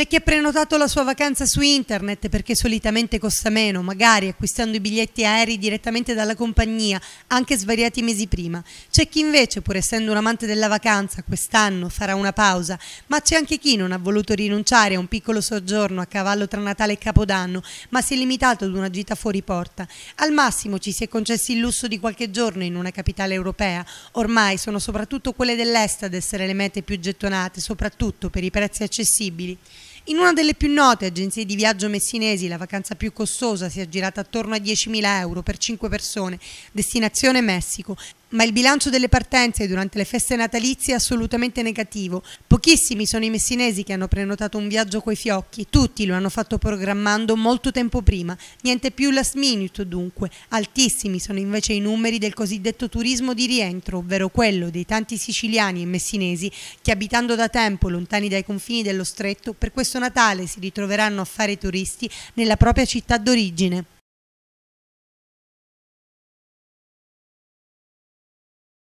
C'è chi ha prenotato la sua vacanza su internet perché solitamente costa meno, magari acquistando i biglietti aerei direttamente dalla compagnia, anche svariati mesi prima. C'è chi invece, pur essendo un amante della vacanza, quest'anno farà una pausa, ma c'è anche chi non ha voluto rinunciare a un piccolo soggiorno a cavallo tra Natale e Capodanno, ma si è limitato ad una gita fuori porta. Al massimo ci si è concessi il lusso di qualche giorno in una capitale europea. Ormai sono soprattutto quelle dell'est ad essere le mete più gettonate, soprattutto per i prezzi accessibili. In una delle più note agenzie di viaggio messinesi, la vacanza più costosa si è girata attorno a 10.000 euro per 5 persone, destinazione Messico, ma il bilancio delle partenze durante le feste natalizie è assolutamente negativo. Pochissimi sono i messinesi che hanno prenotato un viaggio coi fiocchi, tutti lo hanno fatto programmando molto tempo prima, niente più last minute dunque. Altissimi sono invece i numeri del cosiddetto turismo di rientro, ovvero quello dei tanti siciliani e messinesi che abitando da tempo lontani dai confini dello stretto, per questo Natale si ritroveranno a fare turisti nella propria città d'origine.